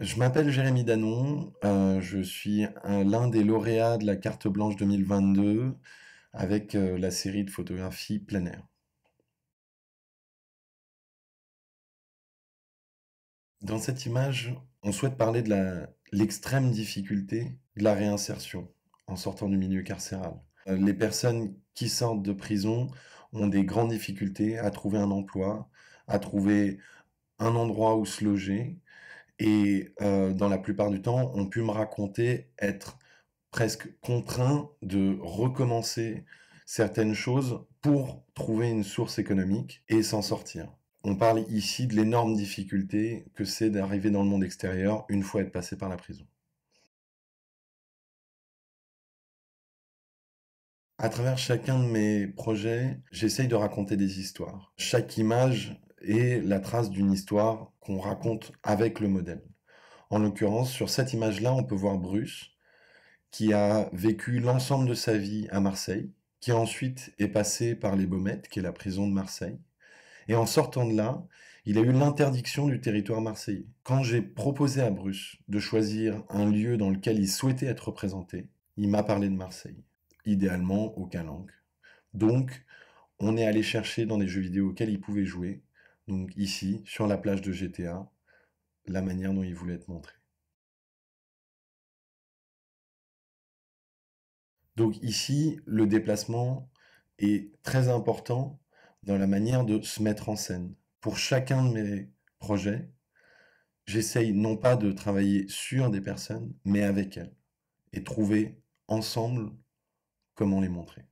Je m'appelle Jérémy Danon, euh, je suis l'un des lauréats de la carte blanche 2022 avec euh, la série de photographies plein air. Dans cette image, on souhaite parler de l'extrême difficulté de la réinsertion en sortant du milieu carcéral. Euh, les personnes qui sortent de prison ont des grandes difficultés à trouver un emploi, à trouver un endroit où se loger, et euh, dans la plupart du temps on pu me raconter être presque contraint de recommencer certaines choses pour trouver une source économique et s'en sortir. On parle ici de l'énorme difficulté que c'est d'arriver dans le monde extérieur une fois être passé par la prison. À travers chacun de mes projets, j'essaye de raconter des histoires. Chaque image et la trace d'une histoire qu'on raconte avec le modèle. En l'occurrence, sur cette image-là, on peut voir Bruce, qui a vécu l'ensemble de sa vie à Marseille, qui ensuite est passé par les Baumettes, qui est la prison de Marseille. Et en sortant de là, il a eu l'interdiction du territoire marseillais. Quand j'ai proposé à Bruce de choisir un lieu dans lequel il souhaitait être représenté, il m'a parlé de Marseille, idéalement aucun langue. Donc, on est allé chercher dans des jeux vidéo auxquels il pouvait jouer donc ici, sur la plage de GTA, la manière dont il voulait être montré. Donc ici, le déplacement est très important dans la manière de se mettre en scène. Pour chacun de mes projets, j'essaye non pas de travailler sur des personnes, mais avec elles, et trouver ensemble comment les montrer.